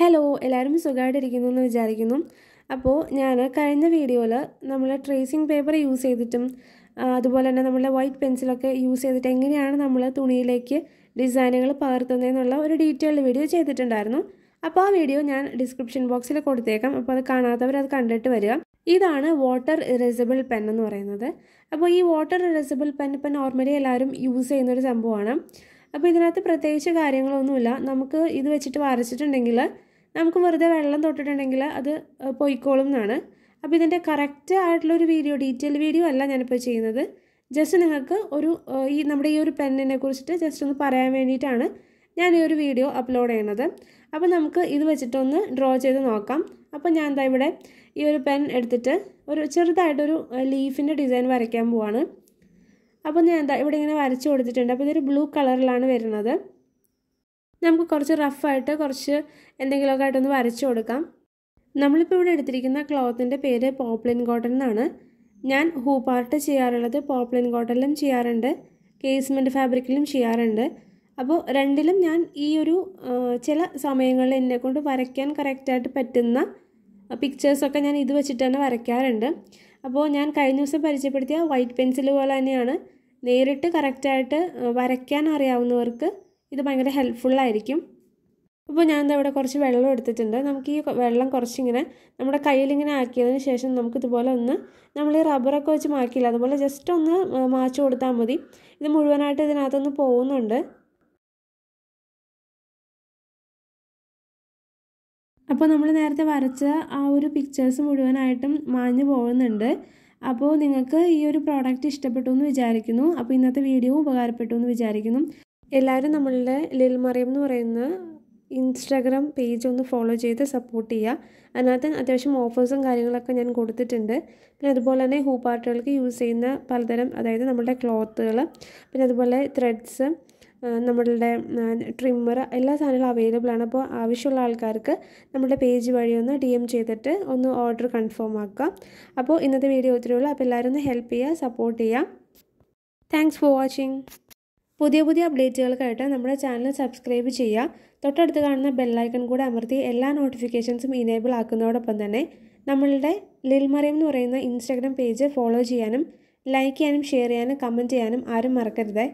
hello എല്ലാവരും സുഖമായിട്ടിരിക്കുന്നു എന്ന് വിചാരിക്കുന്നു അപ്പോൾ ഞാൻ കഴിഞ്ഞ വീഡിയോയിൽ നമ്മൾ ട്രേസിങ് പേപ്പർ യൂസ് ചെയ്തിട്ടും അതുപോലെ തന്നെ നമ്മളെ വൈറ്റ് പെൻസിലൊക്കെ യൂസ് ചെയ്തിട്ട് എങ്ങനെയാണ് നമ്മൾ തുണിയിലേക്ക് ഡിസൈനുകൾ പകർത്തുന്നതെന്നുള്ള ഒരു ഡീറ്റെയിൽഡ് വീഡിയോ ചെയ്തിട്ടുണ്ടായിരുന്നു അപ്പോൾ ആ വീഡിയോ ഞാൻ ഡിസ്ക്രിപ്ഷൻ ബോക്സിൽ കൊടുത്തേക്കാം അപ്പോൾ അത് കാണാത്തവർ അത് കണ്ടിട്ട് വരിക ഇതാണ് വാട്ടർ ഇറസിബിൾ പെൻ എന്ന് പറയുന്നത് അപ്പോൾ ഈ വാട്ടർ ഇറസിബിൾ പെൻ ഇപ്പം നോർമലി എല്ലാവരും യൂസ് ചെയ്യുന്നൊരു സംഭവമാണ് അപ്പോൾ ഇതിനകത്ത് പ്രത്യേകിച്ച് കാര്യങ്ങളൊന്നുമില്ല നമുക്ക് ഇത് വെച്ചിട്ട് വരച്ചിട്ടുണ്ടെങ്കിൽ നമുക്ക് വെറുതെ വെള്ളം തൊട്ടിട്ടുണ്ടെങ്കിൽ അത് പൊയ്ക്കോളും എന്നാണ് അപ്പോൾ ഇതിൻ്റെ കറക്റ്റ് ആയിട്ടുള്ളൊരു വീഡിയോ ഡീറ്റെയിൽ വീഡിയോ അല്ല ഞാനിപ്പോൾ ചെയ്യുന്നത് ജസ്റ്റ് നിങ്ങൾക്ക് ഒരു ഈ നമ്മുടെ ഈ ഒരു പെന്നിനെ കുറിച്ചിട്ട് ജസ്റ്റ് ഒന്ന് പറയാൻ വേണ്ടിയിട്ടാണ് ഞാൻ ഈ ഒരു വീഡിയോ അപ്ലോഡ് ചെയ്യുന്നത് അപ്പോൾ നമുക്ക് ഇത് വെച്ചിട്ടൊന്ന് ഡ്രോ ചെയ്ത് നോക്കാം അപ്പോൾ ഞാൻ എന്താ ഇവിടെ ഈ ഒരു പെൻ എടുത്തിട്ട് ഒരു ചെറുതായിട്ടൊരു ലീഫിൻ്റെ ഡിസൈൻ വരയ്ക്കാൻ പോവാണ് അപ്പോൾ ഞാൻ എന്താ ഇവിടെ ഇങ്ങനെ വരച്ചു കൊടുത്തിട്ടുണ്ട് അപ്പോൾ ഇതൊരു ബ്ലൂ കളറിലാണ് വരുന്നത് നമുക്ക് കുറച്ച് റഫായിട്ട് കുറച്ച് എന്തെങ്കിലുമൊക്കെ ആയിട്ടൊന്ന് വരച്ചു കൊടുക്കാം നമ്മളിപ്പോൾ ഇവിടെ എടുത്തിരിക്കുന്ന ക്ലോത്തിൻ്റെ പേര് പോപ്ലിൻ കോട്ടൺ എന്നാണ് ഞാൻ ഹൂപ്പാർട്ട് ചെയ്യാറുള്ളത് പോപ്ലിൻ കോട്ടണിലും ചെയ്യാറുണ്ട് കേസ്മെൻറ്റ് ഫാബ്രിക്കിലും ചെയ്യാറുണ്ട് അപ്പോൾ രണ്ടിലും ഞാൻ ഈ ഒരു ചില സമയങ്ങളിൽ കൊണ്ട് വരയ്ക്കാൻ കറക്റ്റായിട്ട് പറ്റുന്ന പിക്ചേഴ്സൊക്കെ ഞാൻ ഇത് വെച്ചിട്ട് തന്നെ വരയ്ക്കാറുണ്ട് അപ്പോൾ ഞാൻ കഴിഞ്ഞ ദിവസം പരിചയപ്പെടുത്തിയ വൈറ്റ് പെൻസിൽ പോലെ തന്നെയാണ് നേരിട്ട് കറക്റ്റായിട്ട് വരയ്ക്കാൻ അറിയാവുന്നവർക്ക് ഇത് ഭയങ്കര ഹെൽപ്ഫുള്ളായിരിക്കും അപ്പോൾ ഞാൻ എന്താ ഇവിടെ കുറച്ച് വെള്ളം എടുത്തിട്ടുണ്ട് നമുക്ക് ഈ വെള്ളം കുറച്ചിങ്ങനെ നമ്മുടെ കയ്യിലിങ്ങനെ ആക്കിയതിന് ശേഷം നമുക്കിതുപോലെ ഒന്ന് നമ്മൾ ഈ റബ്ബറൊക്കെ വെച്ച് മാക്കിയില്ല അതുപോലെ ജസ്റ്റ് ഒന്ന് മാച്ചു കൊടുത്താൽ മതി ഇത് മുഴുവനായിട്ട് ഇതിനകത്തൊന്ന് പോകുന്നുണ്ട് അപ്പോൾ നമ്മൾ നേരത്തെ വരച്ച ആ ഒരു പിക്ചേഴ്സ് മുഴുവനായിട്ടും മാഞ്ഞു പോകുന്നുണ്ട് അപ്പോൾ നിങ്ങൾക്ക് ഈ ഒരു പ്രോഡക്റ്റ് ഇഷ്ടപ്പെട്ടു എന്ന് വിചാരിക്കുന്നു അപ്പോൾ ഇന്നത്തെ വീഡിയോ ഉപകാരപ്പെട്ടു എന്ന് വിചാരിക്കുന്നു എല്ലാവരും നമ്മളുടെ ലിൽ മറിയം എന്ന് പറയുന്ന ഇൻസ്റ്റാഗ്രാം പേജ് ഒന്ന് ഫോളോ ചെയ്ത് സപ്പോർട്ട് ചെയ്യുക അതിനകത്ത് അത്യാവശ്യം ഓഫേഴ്സും കാര്യങ്ങളൊക്കെ ഞാൻ കൊടുത്തിട്ടുണ്ട് പിന്നെ അതുപോലെ തന്നെ ഹൂപ്പാട്ടുകൾക്ക് യൂസ് ചെയ്യുന്ന പലതരം അതായത് നമ്മുടെ ക്ലോത്തുകൾ പിന്നെ അതുപോലെ ത്രെഡ്സ് നമ്മളുടെ ട്രിമ്മർ എല്ലാ സാധനങ്ങളും അവൈലബിൾ ആണ് അപ്പോൾ ആവശ്യമുള്ള ആൾക്കാർക്ക് നമ്മുടെ പേജ് വഴി ഒന്ന് ഡി എം ചെയ്തിട്ട് ഒന്ന് ഓർഡർ കൺഫേം ആക്കുക അപ്പോൾ ഇന്നത്തെ വീഡിയോ ഒത്തിരി ഉള്ളൂ അപ്പോൾ എല്ലാവരും ഒന്ന് ഹെൽപ്പ് ചെയ്യുക സപ്പോർട്ട് ചെയ്യുക താങ്ക്സ് ഫോർ വാച്ചിങ് പുതിയ പുതിയ അപ്ഡേറ്റുകൾക്കായിട്ട് നമ്മുടെ ചാനൽ സബ്സ്ക്രൈബ് ചെയ്യുക തൊട്ടടുത്ത് കാണുന്ന ബെല്ലൈക്കൺ കൂടെ അമർത്തി എല്ലാ നോട്ടിഫിക്കേഷൻസും ഇനേബിൾ ആക്കുന്നതോടൊപ്പം തന്നെ നമ്മളുടെ ലിൽമറിയം എന്ന് പറയുന്ന ഇൻസ്റ്റാഗ്രാം പേജ് ഫോളോ ചെയ്യാനും ലൈക്ക് ചെയ്യാനും ഷെയർ ചെയ്യാനും കമൻറ്റ് ചെയ്യാനും ആരും മറക്കരുത്